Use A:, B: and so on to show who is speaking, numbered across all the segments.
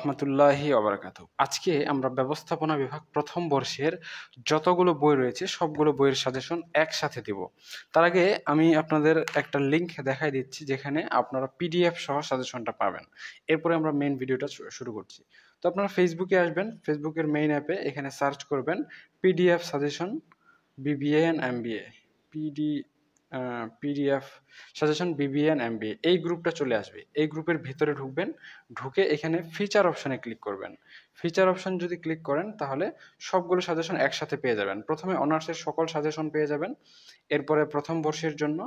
A: রহমতুল্লাহি অবরাকাত আজকে আমরা ব্যবস্থাপনা বিভাগ প্রথম বর্ষের যতগুলো বই রয়েছে সবগুলো বইয়ের সাজেশন একসাথে দিব তার আগে আমি আপনাদের একটা লিঙ্ক দেখাই দিচ্ছি যেখানে আপনারা পিডিএফ সহ সাজেশনটা পাবেন এরপরে আমরা মেন ভিডিওটা শুরু করছি তো আপনারা ফেসবুকে আসবেন ফেসবুকের মেইন অ্যাপে এখানে সার্চ করবেন PDF suggestion BBA and BA পিডি পিডিএফ সাজেশন বিবিএন এমবি এই গ্রুপটা চলে আসবে এই গ্রুপের ভিতরে ঢুকবেন ঢুকে এখানে ফিচার অপশনে ক্লিক করবেন ফিচার অপশন যদি ক্লিক করেন তাহলে সবগুলো সাজেশন একসাথে পেয়ে যাবেন প্রথমে অনার্সের সকল সাজেশন পেয়ে যাবেন এরপরে প্রথম বর্ষের জন্য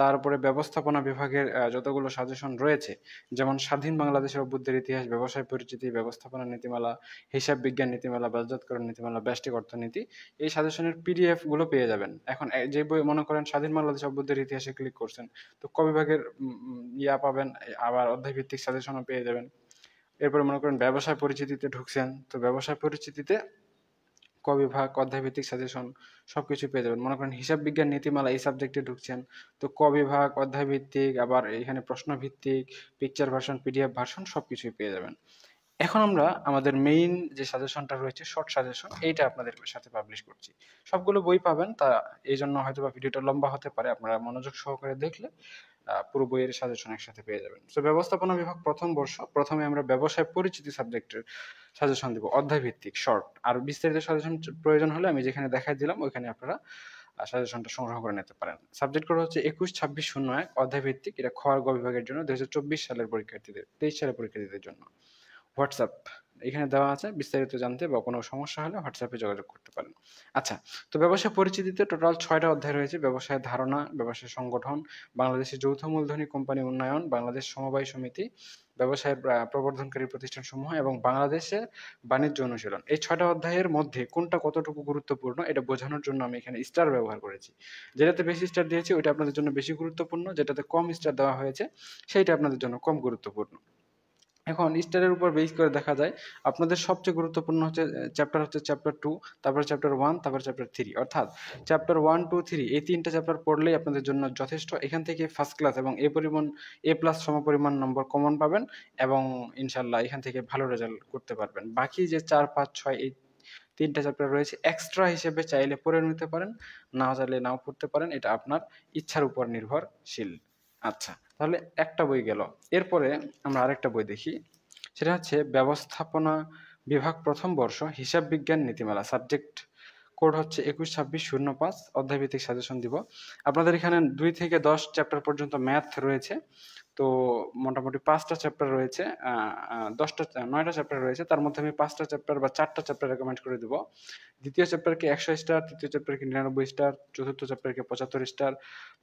A: তারপরে ব্যবস্থাপনা বিভাগের যতগুলো সাজেশন রয়েছে যেমন স্বাধীন বাংলাদেশের অভ্যুদ্ধের ইতিহাস ব্যবসায় পরিচিতি ব্যবস্থাপনা নীতিমালা হিসাব বিজ্ঞান নীতিমালা বাজাতকরণ নীতিমালা ব্যষ্টিক অর্থনীতি এই সাজেশনের পিডিএফগুলো গুলো পেয়ে যাবেন এখন যে বই মনে করেন স্বাধীন বাংলাদেশ অভ্যুদ্ধের ইতিহাসে ক্লিক করছেন তো কবিভাগের ইয়া পাবেন আবার অধ্যায়ভিত্তিক সাজেশনও পেয়ে যাবেন এরপরে মনে করেন ব্যবসায় পরিচিতিতে ঢুকছেন তো ব্যবসায় পরিচিতিতে কবিভাগ অধ্যায়ভিত্তিক সাজেশন সব কিছু পেয়ে যাবেন মনে করেন হিসাব বিজ্ঞান নীতিমালা এই সাবজেক্টে ঢুকছেন তো কবিভাগ অধ্যায়ভিত্তিক আবার এখানে প্রশ্নভিত্তিক পিকচার ভার্সন পিডিএফ ভার্সন সব কিছুই পেয়ে যাবেন এখন আমরা আমাদের মেইন যে সাজেশনটা রয়েছে শর্ট সাজেশন এইটা আপনাদের সাথে পাবলিশ করছি সবগুলো বই পাবেন তা এই জন্য হয়তো বা ভিডিওটা লম্বা হতে পারে আপনারা মনোযোগ সহকারে দেখলে পুরো বইয়ের সাজেশন একসাথে পেয়ে যাবেন সো ব্যবস্থাপনা বিভাগ প্রথম বর্ষ প্রথমে আমরা ব্যবসায় পরিচিতি সাবজেক্টের সাজেশন দেব ভিত্তিক শর্ট আর বিস্তারিত সাজেশন প্রয়োজন হলে আমি যেখানে দেখাই দিলাম ওইখানে আপনারা সাজেশনটা সংগ্রহ করে নিতে পারেন সাবজেক্ট কোড হচ্ছে একুশ ছাব্বিশ শূন্য এক ভিত্তিক এটা খোয়ার গ বিভাগের জন্য দু সালের পরীক্ষার্থীদের তেইশ সালের পরীক্ষার্থীদের জন্য হোয়াটসঅ্যাপ এখানে দেওয়া আছে বিস্তারিত জানতে বা কোনো সমস্যা হলে হোয়াটসঅ্যাপে যোগাযোগ করতে পারেন আচ্ছা তো ব্যবসা পরিচিতিতে টোটাল ছয়টা অধ্যায় রয়েছে ব্যবসায় ধারণা ব্যবসায় সংগঠন বাংলাদেশের যৌথ মূলধনী কোম্পানি উন্নয়ন বাংলাদেশ সমবায় সমিতি ব্যবসায়ের প্রবর্ধনকারী প্রতিষ্ঠানসমূহ এবং বাংলাদেশের বাণিজ্য অনুশীলন এই ছয়টা অধ্যায়ের মধ্যে কোনটা কতটুকু গুরুত্বপূর্ণ এটা বোঝানোর জন্য আমি এখানে স্টার ব্যবহার করেছি যেটাতে বেশি স্টার দিয়েছি ওইটা আপনাদের জন্য বেশি গুরুত্বপূর্ণ যেটাতে কম স্টার দেওয়া হয়েছে সেইটা আপনাদের জন্য কম গুরুত্বপূর্ণ এখন স্টারের উপর বেস করে দেখা যায় আপনাদের সবচেয়ে গুরুত্বপূর্ণ হচ্ছে চ্যাপ্টার হচ্ছে চ্যাপ্টার টু তারপর চ্যাপ্টার ওয়ান তারপর চ্যাপ্টার থ্রি অর্থাৎ চ্যাপ্টার ওয়ান টু থ্রি এই তিনটা চ্যাপ্টার পড়লেই আপনাদের জন্য যথেষ্ট এখান থেকে ফার্স্ট ক্লাস এবং এ পরিমাণ এ প্লাস সমপরিমাণ নম্বর কমন পাবেন এবং ইনশাল্লাহ এখান থেকে ভালো রেজাল্ট করতে পারবেন বাকি যে চার পাঁচ ছয় এই তিনটা চ্যাপ্টার রয়েছে এক্সট্রা হিসেবে চাইলে পড়ে নিতে পারেন না চাইলে নাও পড়তে পারেন এটা আপনার ইচ্ছার উপর নির্ভরশীল আচ্ছা তাহলে একটা বই গেল এরপরে আমরা আরেকটা বই দেখি সেটা হচ্ছে ব্যবস্থাপনা বিভাগ প্রথম বর্ষ হিসাব বিজ্ঞান নীতিমালা সাবজেক্ট কোড হচ্ছে একুশ ছাব্বিশ শূন্য পাঁচ অধ্যায়ভিত্তিক সাজেশন দিব আপনাদের এখানে দুই থেকে দশ চ্যাপ্টার পর্যন্ত ম্যাথ রয়েছে তো মোটামুটি পাঁচটা চ্যাপ্টার রয়েছে দশটা নয়টা চ্যাপ্টার রয়েছে তার মধ্যে আমি পাঁচটা চ্যাপ্টার বা চারটা চ্যাপ্টার রেকমেন্ড করে দেবো দ্বিতীয় চ্যাপ্টারকে একশো স্টার তৃতীয় চ্যাপ্টারকে নিরানব্বই স্টার চতুর্থ চ্যাপ্টারকে পঁচাত্তর স্টার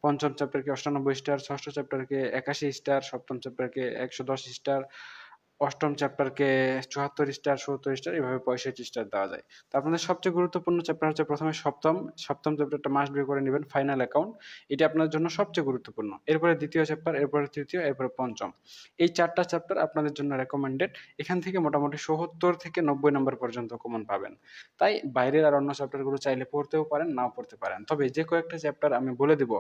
A: পঞ্চম চ্যাপ্টারকে অষ্টানব্বই স্টার ষষ্ঠ চ্যাপ্টারকে একাশি স্টার সপ্তম চ্যাপ্টারকে একশো দশ স্টার অষ্টম চ্যাপ্টারকে চুয়াত্তর স্টার সত্তর স্টার এভাবে পঁয়ষট্টি স্টার দেওয়া যায় তো আপনাদের সবচেয়ে গুরুত্বপূর্ণ চ্যাপ্টার হচ্ছে প্রথমে সপ্তম সপ্তম চ্যাপ্টারটা মাস্ট বি করে নেবেন ফাইনাল অ্যাকাউন্ট এটি আপনার জন্য সবচেয়ে গুরুত্বপূর্ণ এরপরে দ্বিতীয় চ্যাপ্টার এরপরে তৃতীয় এরপরে পঞ্চম এই চারটা চ্যাপ্টার আপনাদের জন্য রেকমেন্ডেড এখান থেকে মোটামুটি সত্তর থেকে নব্বই নম্বর পর্যন্ত কমন পাবেন তাই বাইরের আর অন্য চ্যাপ্টারগুলো চাইলে পড়তেও পারেন নাও পড়তে পারেন তবে যে কয়েকটা চ্যাপ্টার আমি বলে দিব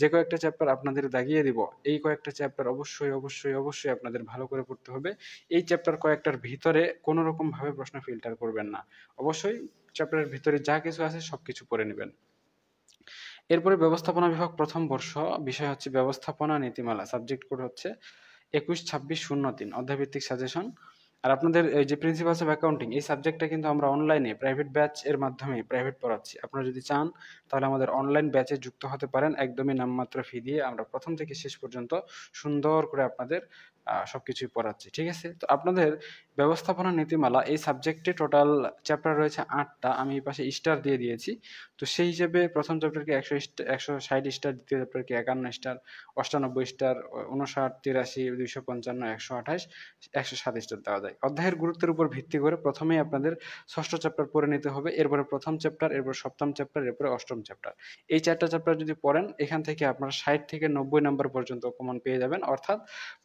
A: যে কয়েকটা চ্যাপ্টার আপনাদের দাগিয়ে দিব এই কয়েকটা চ্যাপ্টার অবশ্যই অবশ্যই অবশ্যই আপনাদের ভালো করে পড়তে হবে এই চ্যাপ্টার কয়েকটার ভিতরে কোনো রকমভাবে প্রশ্ন ফিল্টার করবেন না অবশ্যই চ্যাপ্টারের ভিতরে যা কিছু আছে সব কিছু পড়ে নেবেন এরপরে ব্যবস্থাপনা বিভাগ প্রথম বর্ষ বিষয় হচ্ছে ব্যবস্থাপনা নীতিমালা সাবজেক্ট কোড হচ্ছে একুশ ছাব্বিশ শূন্য তিন অধ্যাভিত্তিক সাজেশন আর আপনাদের যে প্রিন্সিপালস অফ অ্যাকাউন্টিং এই সাবজেক্টটা কিন্তু আমরা অনলাইনে প্রাইভেট ব্যাচ এর মাধ্যমে প্রাইভেট পড়াচ্ছি আপনারা যদি চান তাহলে আমাদের অনলাইন ব্যাচে যুক্ত হতে পারেন একদমই নামমাত্র ফি দিয়ে আমরা প্রথম থেকে শেষ পর্যন্ত সুন্দর করে আপনাদের সব কিছুই পড়াচ্ছি ঠিক আছে তো আপনাদের ব্যবস্থাপনা নীতিমালা এই সাবজেক্টে টোটাল চ্যাপ্টার রয়েছে আটটা আমি এই পাশে স্টার দিয়ে দিয়েছি তো সেই হিসেবে প্রথম চ্যাপ্টারকে একশো একশো ষাট স্টার দ্বিতীয় চ্যাপ্টারকে একান্ন স্টার অষ্টানব্বই স্টার উনষাট তিরাশি দুইশো পঞ্চান্ন একশো আঠাশ একশো সাত স্টার দেওয়া যায় অধ্যায়ের গুরুত্বের উপর ভিত্তি করে প্রথমেই আপনাদের ষষ্ঠ চ্যাপ্টার পড়ে নিতে হবে এরপরে প্রথম চ্যাপ্টার এরপরে সপ্তম চ্যাপ্টার এরপরে অষ্টম চ্যাপ্টার এই চারটা চ্যাপ্টার যদি পড়েন এখান থেকে আপনারা ষাট থেকে নব্বই নম্বর পর্যন্ত কমন পেয়ে যাবেন অর্থাৎ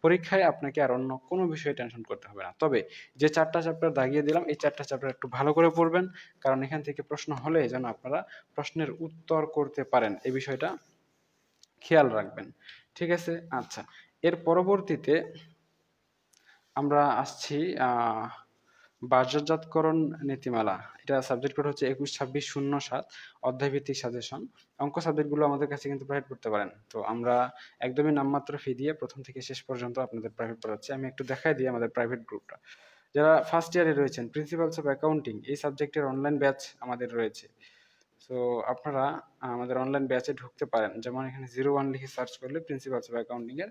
A: পরীক্ষায় আপনাকে আর অন্য কোনো বিষয়ে টেনশন করতে হবে না তবে যে চারটা চ্যাপ্টার দাগিয়ে দিলাম এই চারটা চ্যাপ্টার একটু ভালো করে পড়বেন কারণ এখান থেকে প্রশ্ন হলে যেন আপনারা প্রশ্নের উত্তর করতে পারেন এই বিষয়টা খেয়াল রাখবেন ঠিক আছে আচ্ছা এর পরবর্তীতে আমরা আসছি আহ বাজারজাতকরণ নীতিমালা এটা সাবজেক্ট কোড হচ্ছে একুশ ছাব্বিশ শূন্য সাত অধ্যায়ভিত্তিক সাজেশন অঙ্ক সাবজেক্টগুলো আমাদের কাছে কিন্তু প্রাইভেট করতে পারেন তো আমরা একদমই নামমাত্র ফি দিয়ে প্রথম থেকে শেষ পর্যন্ত আপনাদের প্রাইভেট পড়াচ্ছি আমি একটু দেখাই দিই আমাদের প্রাইভেট গ্রুপটা যারা ফার্স্ট ইয়ারে রয়েছেন প্রিন্সিপালস অফ অ্যাকাউন্টিং এই সাবজেক্টের অনলাইন ব্যাচ আমাদের রয়েছে তো আপনারা আমাদের অনলাইন ব্যাচে ঢুকতে পারেন যেমন এখানে জিরো ওয়ান লিখে সার্চ করলে প্রিন্সিপালস অফ অ্যাকাউন্টিংয়ের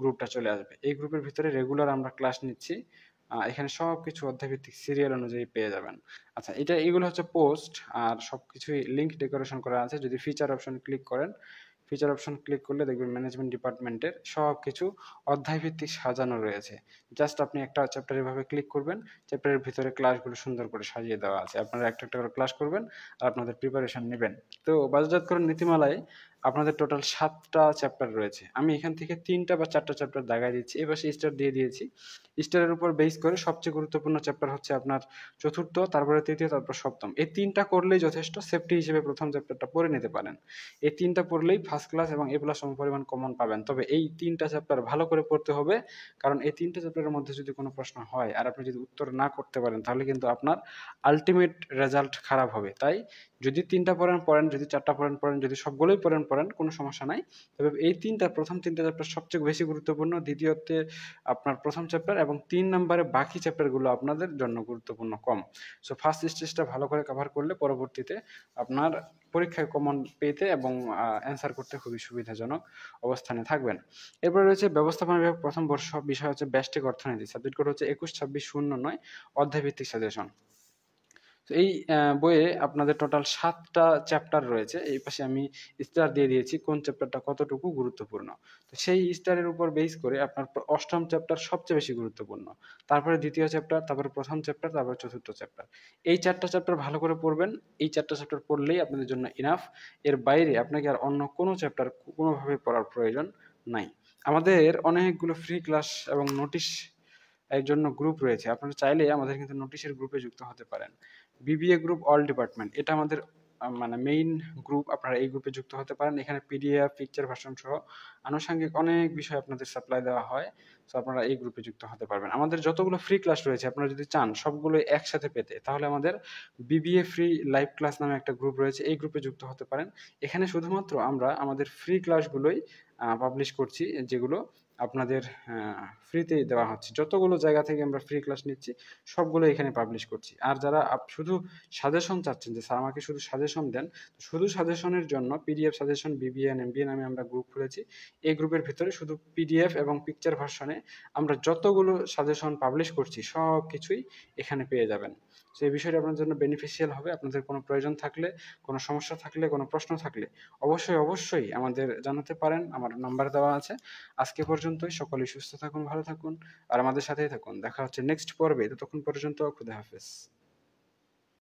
A: গ্রুপটা চলে আসবে এই গ্রুপের ভিতরে রেগুলার আমরা ক্লাস নিচ্ছি এখানে সব কিছু অধ্যায়ভিত্তিক সিরিয়াল অনুযায়ী পেয়ে যাবেন আচ্ছা এটা এগুলো হচ্ছে পোস্ট আর সব কিছুই লিঙ্ক ডেকোরেশন করা আছে যদি ফিচার অপশন ক্লিক করেন ফিচার অপশন ক্লিক করলে দেখবেন ম্যানেজমেন্ট ডিপার্টমেন্টের সব কিছু অধ্যায়ভিত্তিক সাজানো রয়েছে জাস্ট আপনি একটা চ্যাপ্টার এভাবে ক্লিক করবেন চ্যাপ্টারের ভিতরে ক্লাসগুলো সুন্দর করে সাজিয়ে দেওয়া আছে আপনারা একটা একটা করে ক্লাস করবেন আর আপনাদের প্রিপারেশন নেবেন তো বাজারজাতকরণ নীতিমালায় আপনাদের টোটাল সাতটা চ্যাপ্টার রয়েছে আমি এখান থেকে তিনটা বা চারটা চ্যাপ্টার দাগাই দিচ্ছি এবার সে স্টার দিয়ে দিয়েছি স্টারের উপর বেস করে সবচেয়ে গুরুত্বপূর্ণ চ্যাপ্টার হচ্ছে আপনার চতুর্থ তারপরে তৃতীয় তারপর সপ্তম এই তিনটা করলেই যথেষ্ট সেফটি হিসেবে প্রথম চ্যাপ্টারটা পড়ে নিতে পারেন এই তিনটা পড়লেই ফার্স্ট ক্লাস এবং এ প্লাস সমপরিমাণ কমন পাবেন তবে এই তিনটা চ্যাপ্টার ভালো করে পড়তে হবে কারণ এই তিনটা চ্যাপ্টারের মধ্যে যদি কোনো প্রশ্ন হয় আর আপনি যদি উত্তর না করতে পারেন তাহলে কিন্তু আপনার আলটিমেট রেজাল্ট খারাপ হবে তাই যদি তিনটা পড়েন পড়েন যদি চারটা পড়েন পড়েন যদি সবগুলোই পড়েন পড়েন করেন কোনো সমস্যা নাই তবে এই তিনটা প্রথম তিনটা চ্যাপ্টার সবচেয়ে বেশি গুরুত্বপূর্ণ দ্বিতীয়তে আপনার প্রথম চ্যাপ্টার এবং তিন নম্বরে বাকি চ্যাপ্টারগুলো আপনাদের জন্য গুরুত্বপূর্ণ কম সো ফার্স্ট স্টেজটা ভালো করে কভার করলে পরবর্তীতে আপনার পরীক্ষায় কমন পেতে এবং অ্যান্সার করতে খুবই সুবিধাজনক অবস্থানে থাকবেন এরপরে রয়েছে ব্যবস্থাপনা বিভাগ প্রথম বর্ষ বিষয় হচ্ছে ব্যাস্টিক অর্থনীতি সাবজেক্ট কোড হচ্ছে একুশ ছাব্বিশ শূন্য নয় অধ্যায়ভিত্তিক সাজেশন তো এই বইয়ে আপনাদের টোটাল সাতটা চ্যাপ্টার রয়েছে এই পাশে আমি স্টার দিয়ে দিয়েছি কোন চ্যাপ্টারটা কতটুকু গুরুত্বপূর্ণ তো সেই স্টারের উপর বেস করে আপনার অষ্টম চ্যাপ্টার সবচেয়ে বেশি গুরুত্বপূর্ণ তারপরে দ্বিতীয় চ্যাপ্টার তারপরে প্রথম চ্যাপ্টার তারপরে চতুর্থ চ্যাপ্টার এই চারটা চ্যাপ্টার ভালো করে পড়বেন এই চারটা চ্যাপ্টার পড়লেই আপনাদের জন্য ইনাফ এর বাইরে আপনাকে আর অন্য কোনো চ্যাপ্টার কোনোভাবে পড়ার প্রয়োজন নাই আমাদের অনেকগুলো ফ্রি ক্লাস এবং নোটিশ এর জন্য গ্রুপ রয়েছে আপনারা চাইলে আমাদের কিন্তু নোটিশের গ্রুপে যুক্ত হতে পারেন বিবিএ গ্রুপ অল ডিপার্টমেন্ট এটা আমাদের মানে মেইন গ্রুপ আপনারা এই গ্রুপে যুক্ত হতে পারেন এখানে পিডিএফ পিকচার ভার্সন সহ আনুষঙ্গিক অনেক বিষয় আপনাদের সাপ্লাই দেওয়া হয় সো আপনারা এই গ্রুপে যুক্ত হতে পারবেন আমাদের যতগুলো ফ্রি ক্লাস রয়েছে আপনারা যদি চান সবগুলো একসাথে পেতে তাহলে আমাদের বিবিএ ফ্রি লাইভ ক্লাস নামে একটা গ্রুপ রয়েছে এই গ্রুপে যুক্ত হতে পারেন এখানে শুধুমাত্র আমরা আমাদের ফ্রি ক্লাসগুলোই পাবলিশ করছি যেগুলো আপনাদের ফ্রিতেই দেওয়া হচ্ছে যতগুলো জায়গা থেকে আমরা ফ্রি ক্লাস নিচ্ছি সবগুলো এখানে পাবলিশ করছি আর যারা শুধু সাজেশন চাচ্ছেন যে স্যার আমাকে শুধু সাজেশন দেন শুধু সাজেশনের জন্য পিডিএফ সাজেশন বিবিএন এমবিএ নামে আমরা গ্রুপ খুলেছি এই গ্রুপের ভিতরে শুধু পিডিএফ এবং পিকচার ভার্সনে আমরা যতগুলো সাজেশন পাবলিশ করছি সব কিছুই এখানে পেয়ে যাবেন সেই এই বিষয়টি আপনার জন্য বেনিফিশিয়াল হবে আপনাদের কোনো প্রয়োজন থাকলে কোনো সমস্যা থাকলে কোনো প্রশ্ন থাকলে অবশ্যই অবশ্যই আমাদের জানাতে পারেন আমার নাম্বার দেওয়া আছে আজকে পর্যন্তই সকলেই সুস্থ থাকুন ভালো থাকুন আর আমাদের সাথেই থাকুন দেখা হচ্ছে নেক্সট পর্বে ততক্ষণ পর্যন্ত খুদা হাফেজ